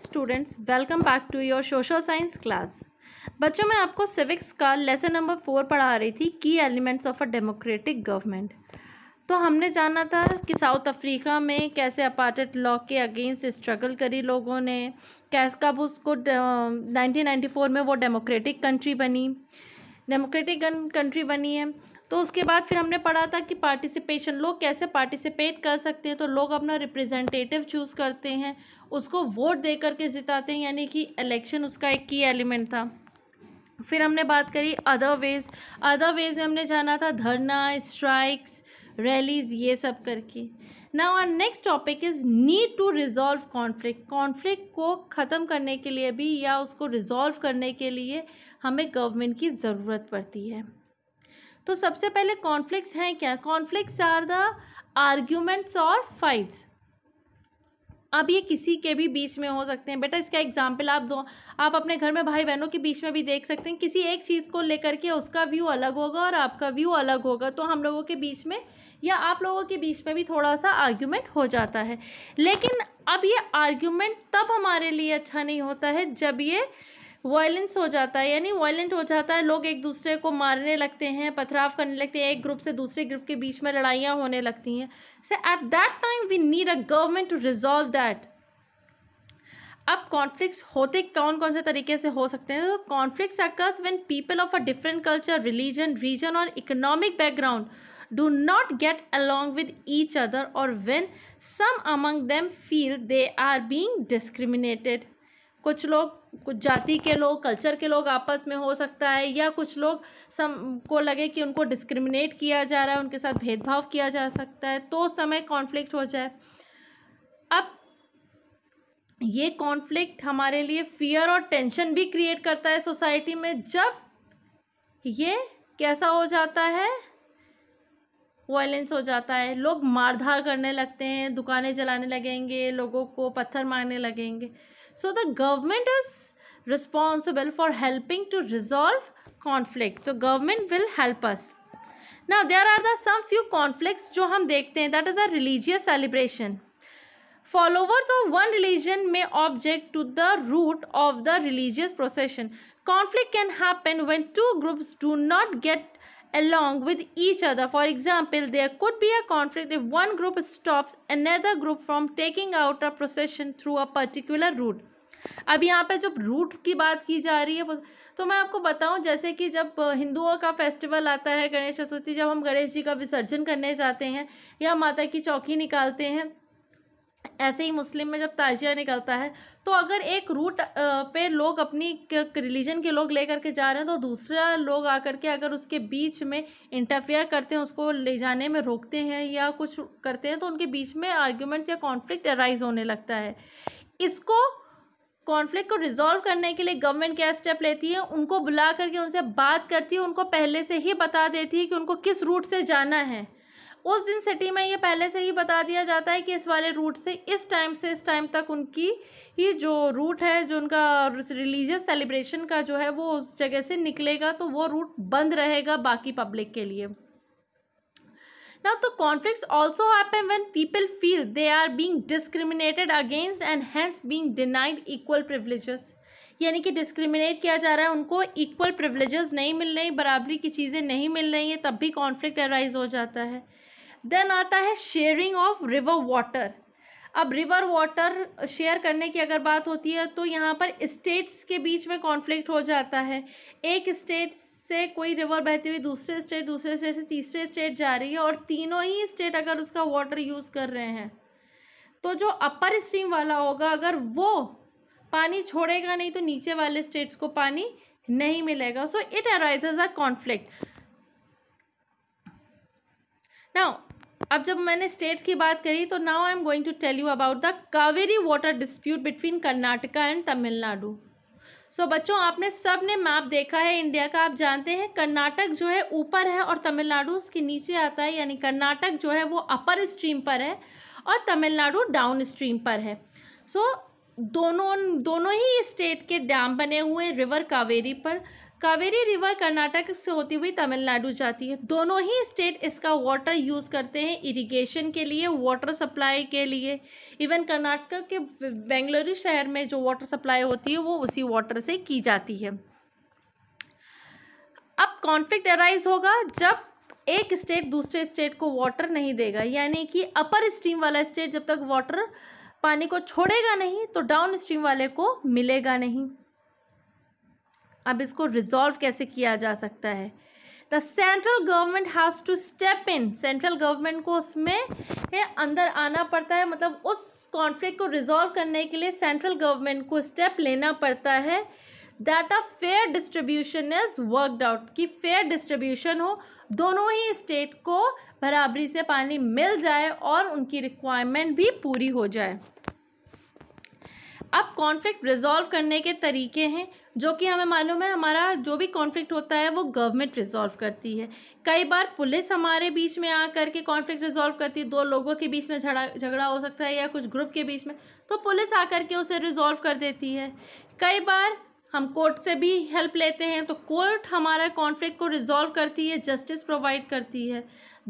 Students welcome back to your social science class बच्चों मैं आपको सिविक्स का लेसन नंबर फोर पढ़ा रही थी की elements of a democratic government तो हमने जाना था कि साउथ अफ्रीका में कैसे अपार्टेड लॉ के अगेंस्ट स्ट्रगल करी लोगों ने कैस कब उसको नाइनटीन में वो डेमोक्रेटिक कंट्री बनी डेमोक्रेटिक कंट्री बनी है तो उसके बाद फिर हमने पढ़ा था कि पार्टिसिपेशन लोग कैसे पार्टिसिपेट कर सकते हैं तो लोग अपना रिप्रेजेंटेटिव चूज़ करते हैं उसको वोट दे करके जिताते हैं यानी कि इलेक्शन उसका एक की एलिमेंट था फिर हमने बात करी अदर वेज अदर वेज में हमने जाना था धरना स्ट्राइक्स रैलीज ये सब करके ना our next topic is need to resolve conflict conflict को ख़त्म करने के लिए भी या उसको रिजॉल्व करने के लिए हमें गवर्नमेंट की ज़रूरत पड़ती है तो सबसे पहले कॉन्फ्लिक्स हैं क्या कॉन्फ्लिक्स आर द आर्ग्यूमेंट्स और फाइट्स अब ये किसी के भी बीच में हो सकते हैं बेटा इसका एग्जाम्पल आप दो आप अपने घर में भाई बहनों के बीच में भी देख सकते हैं किसी एक चीज़ को लेकर के उसका व्यू अलग होगा और आपका व्यू अलग होगा तो हम लोगों के बीच में या आप लोगों के बीच में भी थोड़ा सा आर्ग्यूमेंट हो जाता है लेकिन अब ये आर्ग्यूमेंट तब हमारे लिए अच्छा नहीं होता है जब ये वायलेंस हो जाता है यानी वायलेंट हो जाता है लोग एक दूसरे को मारने लगते हैं पथराव करने लगते हैं एक ग्रुप से दूसरे ग्रुप के बीच में लड़ाइयाँ होने लगती हैं so at that time we need a government to resolve that अब कॉन्फ्लिक्ट होते कौन कौन से तरीके से हो सकते हैं तो conflicts occurs when people of a different culture religion region और economic background do not get along with each other or when some among them feel they are being discriminated कुछ लोग कुछ जाति के लोग कल्चर के लोग आपस में हो सकता है या कुछ लोग सम को लगे कि उनको डिस्क्रिमिनेट किया जा रहा है उनके साथ भेदभाव किया जा सकता है तो उस समय कॉन्फ्लिक्ट हो जाए अब ये कॉन्फ्लिक्ट हमारे लिए फियर और टेंशन भी क्रिएट करता है सोसाइटी में जब ये कैसा हो जाता है वायलेंस हो जाता है लोग मारधार करने लगते हैं दुकानें जलाने लगेंगे लोगों को पत्थर मारने लगेंगे so the government is responsible for helping to resolve conflict so government will help us ना there are the some few conflict जो हम देखते हैं that is a religious celebration followers of one religion may object to the route of the religious procession conflict can happen when two groups do not get along with each other. For example, there could be a conflict if one group stops another group from taking out a procession through a particular route. अब यहाँ पे जब root की बात की जा रही है तो मैं आपको बताऊँ जैसे कि जब हिंदुओं का फेस्टिवल आता है गणेश चतुर्थी जब हम गणेश जी का विसर्जन करने जाते हैं या माता की चौकी निकालते हैं ऐसे ही मुस्लिम में जब ताजिया निकलता है तो अगर एक रूट पे लोग अपनी रिलीजन के लोग ले करके जा रहे हैं तो दूसरा लोग आकर के अगर उसके बीच में इंटरफेयर करते हैं उसको ले जाने में रोकते हैं या कुछ करते हैं तो उनके बीच में आर्ग्यूमेंट्स या कॉन्फ्लिक्ट अराइज होने लगता है इसको कॉन्फ्लिक्ट को रिजॉल्व करने के लिए गवर्नमेंट क्या स्टेप लेती है उनको बुला करके उनसे बात करती है उनको पहले से ही बता देती है कि उनको किस रूट से जाना है उस दिन सिटी में ये पहले से ही बता दिया जाता है कि इस वाले रूट से इस टाइम से इस टाइम तक उनकी ये जो रूट है जो उनका रिलीजियस सेलिब्रेशन का जो है वो उस जगह से निकलेगा तो वो रूट बंद रहेगा बाकी पब्लिक के लिए ना तो conflicts also happen when people feel they are being discriminated against and hence being denied equal privileges. यानी कि डिस्क्रिमिनेट किया जा रहा है उनको इक्वल प्रिवलेजेस नहीं मिल रही बराबरी की चीज़ें नहीं मिल रही हैं तब भी कॉन्फ्लिक्ट अराइज हो जाता है देन आता है शेयरिंग ऑफ रिवर वाटर अब रिवर वाटर शेयर करने की अगर बात होती है तो यहाँ पर स्टेट्स के बीच में कॉन्फ्लिक्ट हो जाता है एक स्टेट से कोई रिवर बहती हुई दूसरे स्टेट दूसरे स्टेट से तीसरे स्टेट जा रही है और तीनों ही स्टेट अगर उसका वाटर यूज़ कर रहे हैं तो जो अपर स्ट्रीम वाला होगा अगर वो पानी छोड़ेगा नहीं तो नीचे वाले स्टेट्स को पानी नहीं मिलेगा so it arises a conflict now अब जब मैंने स्टेट्स की बात करी तो now I am going to tell you about the Kaveri water dispute between Karnataka and Tamil Nadu so so, बच्चों आपने सब ने मैप देखा है इंडिया का आप जानते हैं कर्नाटक जो है ऊपर है और तमिलनाडु उसके नीचे आता है यानी कर्नाटक जो है वो अपर स्ट्रीम पर है और तमिलनाडु डाउन स्ट्रीम पर है सो so, दोनों दोनों ही स्टेट के डैम बने हुए हैं रिवर कावेरी पर कावेरी रिवर कर्नाटक से होती हुई तमिलनाडु जाती है दोनों ही स्टेट इसका वाटर यूज़ करते हैं इरिगेशन के लिए वाटर सप्लाई के लिए इवन कर्नाटक के बेंगलुरु शहर में जो वाटर सप्लाई होती है वो उसी वाटर से की जाती है अब कॉन्फ्लिक्ट अराइज होगा जब एक स्टेट दूसरे स्टेट को वाटर नहीं देगा यानी कि अपर स्ट्रीम वाला स्टेट जब तक वाटर पानी को छोड़ेगा नहीं तो डाउन स्ट्रीम वाले को मिलेगा नहीं अब इसको रिजॉल्व कैसे किया जा सकता है the central government has to step in central government को उसमें अंदर आना पड़ता है मतलब उस कॉन्फ्लिक्ट को रिजॉल्व करने के लिए सेंट्रल गवर्नमेंट को स्टेप लेना पड़ता है that a fair distribution is worked out कि फेयर डिस्ट्रीब्यूशन हो दोनों ही स्टेट को बराबरी से पानी मिल जाए और उनकी रिक्वायरमेंट भी पूरी हो जाए अब कॉन्फ्लिक्ट रिजॉल्व करने के तरीके हैं जो कि हमें मालूम है हमारा जो भी कॉन्फ्लिक्ट होता है वो गवर्नमेंट रिजॉल्व करती है कई बार पुलिस हमारे बीच में आ करके कॉन्फ्लिक्ट रिजॉल्व करती है दो लोगों के बीच में झगड़ा झगड़ा हो सकता है या कुछ ग्रुप के बीच में तो पुलिस आकर के उसे रिजॉल्व कर देती है कई बार हम कोर्ट से भी हेल्प लेते हैं तो कोर्ट हमारा कॉन्फ्लिक्ट को रिजॉल्व करती है जस्टिस प्रोवाइड करती है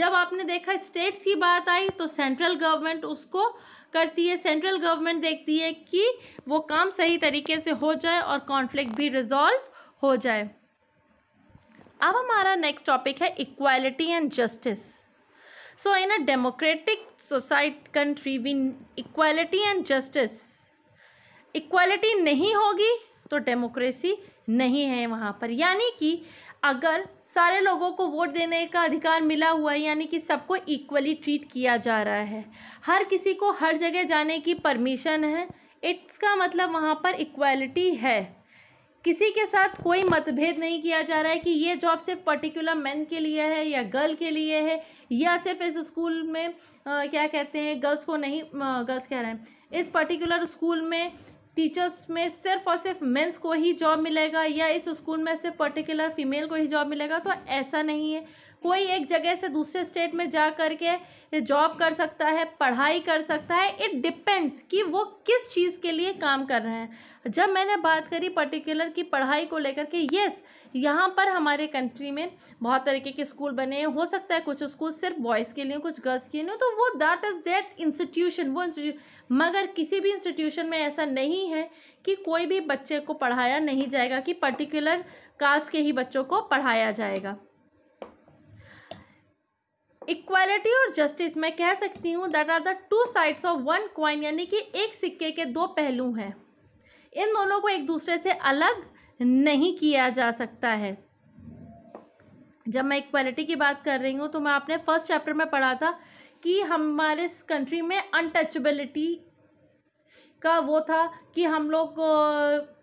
जब आपने देखा स्टेट्स की बात आई तो सेंट्रल गवर्नमेंट उसको करती है सेंट्रल गवर्नमेंट देखती है कि वो काम सही तरीके से हो जाए और कॉन्फ्लिक्ट भी रिजॉल्व हो जाए अब हमारा नेक्स्ट टॉपिक है equality and justice so in a democratic society country we equality and justice equality नहीं होगी तो डेमोक्रेसी नहीं है वहाँ पर यानी कि अगर सारे लोगों को वोट देने का अधिकार मिला हुआ है यानी कि सबको इक्वली ट्रीट किया जा रहा है हर किसी को हर जगह जाने की परमिशन है का मतलब वहाँ पर इक्वालिटी है किसी के साथ कोई मतभेद नहीं किया जा रहा है कि ये जॉब सिर्फ पर्टिकुलर मैन के लिए है या गर्ल के लिए है या सिर्फ इस स्कूल में आ, क्या कहते हैं गर्ल्स को नहीं गर्ल्स कह रहे हैं इस पर्टिकुलर स्कूल में टीचर्स में सिर्फ और सिर्फ मेंस को ही जॉब मिलेगा या इस स्कूल में सिर्फ पर्टिकुलर फीमेल को ही जॉब मिलेगा तो ऐसा नहीं है कोई एक जगह से दूसरे स्टेट में जा कर के जॉब कर सकता है पढ़ाई कर सकता है इट डिपेंड्स कि वो किस चीज़ के लिए काम कर रहे हैं जब मैंने बात करी पर्टिकुलर की पढ़ाई को लेकर के येस यहाँ पर हमारे कंट्री में बहुत तरीके के स्कूल बने हो सकता है कुछ स्कूल सिर्फ बॉयज़ के लिए कुछ गर्ल्स के लिए तो वो दैट इज़ दैट इंस्टीट्यूशन वो मगर किसी भी इंस्टीट्यूशन में ऐसा नहीं है कि कोई भी बच्चे को पढ़ाया नहीं जाएगा कि पर्टिकुलर कास्ट के ही बच्चों को पढ़ाया जाएगा इक्वालिटी और जस्टिस मैं कह सकती हूँ that are the two sides of one coin यानी कि एक सिक्के के दो पहलू हैं इन दोनों को एक दूसरे से अलग नहीं किया जा सकता है जब मैं इक्वालिटी की बात कर रही हूँ तो मैं आपने फर्स्ट चैप्टर में पढ़ा था कि हमारे कंट्री में अनटचबिलिटी का वो था कि हम लोग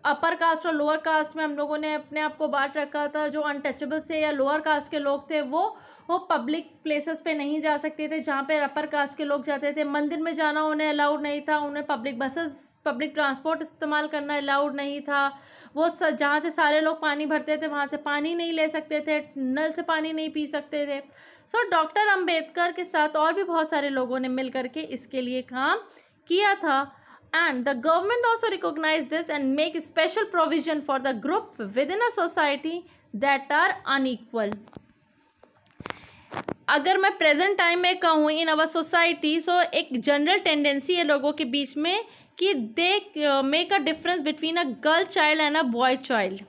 अपर कास्ट और लोअर कास्ट में हम लोगों ने अपने आप को बांट रखा था जो अनटचेबल थे या लोअर कास्ट के लोग थे वो वो पब्लिक प्लेसेस पे नहीं जा सकते थे जहाँ पे अपर कास्ट के लोग जाते थे मंदिर में जाना उन्हें अलाउड नहीं था उन्हें पब्लिक बसेस पब्लिक ट्रांसपोर्ट इस्तेमाल करना अलाउड नहीं था वो जहाँ से सारे लोग पानी भरते थे वहाँ से पानी नहीं ले सकते थे नल से पानी नहीं पी सकते थे सो so, डॉक्टर अम्बेडकर के साथ और भी बहुत सारे लोगों ने मिल करके इसके लिए काम किया था and the government also recognize this and make special provision for the group within a society that are unequal अगर मैं प्रेजेंट टाइम में कहूँ इन अवर सोसाइटी सो एक जनरल टेंडेंसी है लोगों के बीच में कि they make a difference between a girl child and a boy child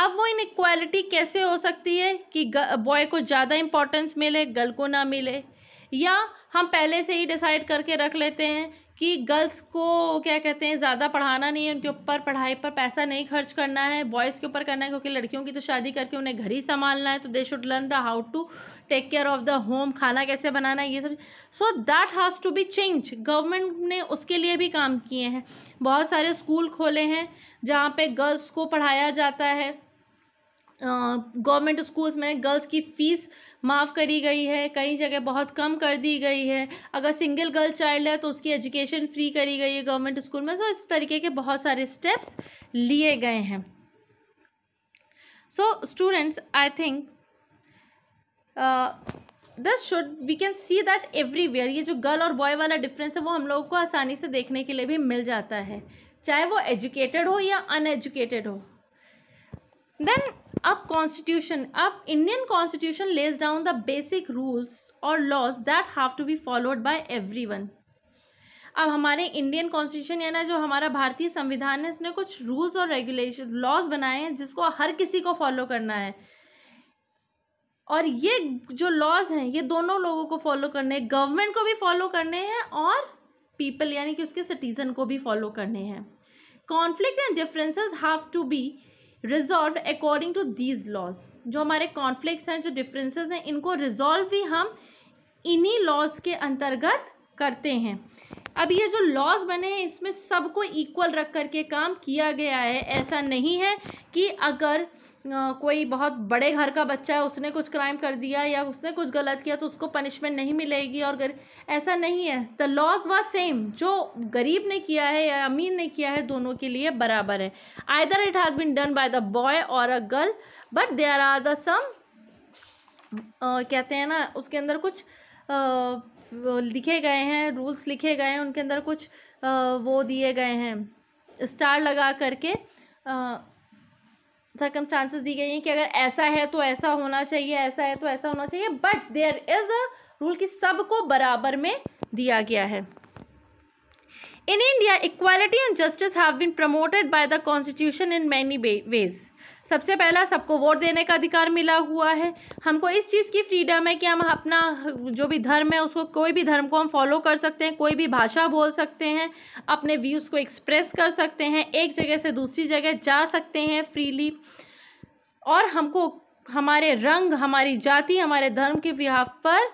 अब वो इन इक्वालिटी कैसे हो सकती है कि बॉय uh, को ज़्यादा इम्पोर्टेंस मिले गर्ल को ना मिले या हम पहले से ही डिसाइड करके रख लेते हैं कि गर्ल्स को क्या कहते हैं ज़्यादा पढ़ाना नहीं है उनके ऊपर पढ़ाई पर पैसा नहीं खर्च करना है बॉयज़ के ऊपर करना है क्योंकि लड़कियों की तो शादी करके उन्हें घर ही संभालना है तो they should learn the how to take care of the home खाना कैसे बनाना है ये सब so that has to be change government ने उसके लिए भी काम किए हैं बहुत सारे स्कूल खोले हैं जहाँ पर गर्ल्स को पढ़ाया जाता है गवर्नमेंट uh, स्कूल्स में गर्ल्स की फ़ीस माफ़ करी गई है कई जगह बहुत कम कर दी गई है अगर सिंगल गर्ल चाइल्ड है तो उसकी एजुकेशन फ्री करी गई है गवर्नमेंट स्कूल में सो इस तरीके के बहुत सारे स्टेप्स लिए गए हैं so students I think this this should we can see that everywhere ये जो गर्ल और बॉय वाला डिफरेंस है वो हम लोगों को आसानी से देखने के लिए भी मिल जाता है चाहे वो एजुकेटेड हो या अनएजुकेटेड हो देन अब कॉन्स्टिट्यूशन अब Indian constitution lays down the basic rules और laws that have to be followed by everyone अब हमारे इंडियन कॉन्स्टिट्यूशन या ना जो हमारा भारतीय संविधान है इसने कुछ रूल्स और रेगुलेशन लॉज बनाए हैं जिसको हर किसी को फॉलो करना है और ये जो लॉज हैं ये दोनों लोगों को फॉलो करने हैं गवर्नमेंट को भी फॉलो करने हैं और पीपल यानी कि उसके सिटीजन को भी फॉलो करने हैं conflict and differences have to be resolve according to these laws जो हमारे कॉन्फ्लिक्ट हैं जो डिफरेंसेस हैं इनको रिजॉल्व भी हम इन्हीं लॉज के अंतर्गत करते हैं अब ये जो लॉज बने हैं इसमें सबको इक्वल रख करके काम किया गया है ऐसा नहीं है कि अगर कोई बहुत बड़े घर का बच्चा है उसने कुछ क्राइम कर दिया या उसने कुछ गलत किया तो उसको पनिशमेंट नहीं मिलेगी और गरीब ऐसा नहीं है द लॉज वॉज सेम जो गरीब ने किया है या अमीर ने किया है दोनों के लिए बराबर है either it has been done by the boy और a girl but there are the some कहते हैं ना उसके अंदर कुछ uh, लिखे गए हैं रूल्स लिखे गए हैं उनके अंदर कुछ uh, वो दिए गए हैं स्टार लगा करके uh, चांसेस दी गई हैं कि अगर ऐसा है तो ऐसा होना चाहिए ऐसा है तो ऐसा होना चाहिए but there is a rule कि सबको बराबर में दिया गया है In India, equality and justice have been promoted by the constitution in many ways. सबसे पहला सबको वोट देने का अधिकार मिला हुआ है हमको इस चीज़ की फ्रीडम है कि हम अपना जो भी धर्म है उसको कोई भी धर्म को हम फॉलो कर सकते हैं कोई भी भाषा बोल सकते हैं अपने व्यूज़ को एक्सप्रेस कर सकते हैं एक जगह से दूसरी जगह जा सकते हैं फ्रीली और हमको हमारे रंग हमारी जाति हमारे धर्म के बिहाफ पर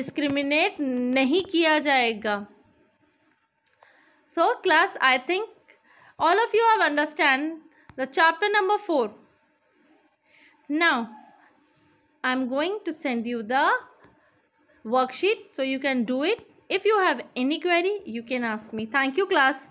डिस्क्रिमिनेट नहीं किया जाएगा So class, I think all of you have understand the chapter number 4. Now, I am going to send you the worksheet so you can do it. If you have any query, you can ask me. Thank you class.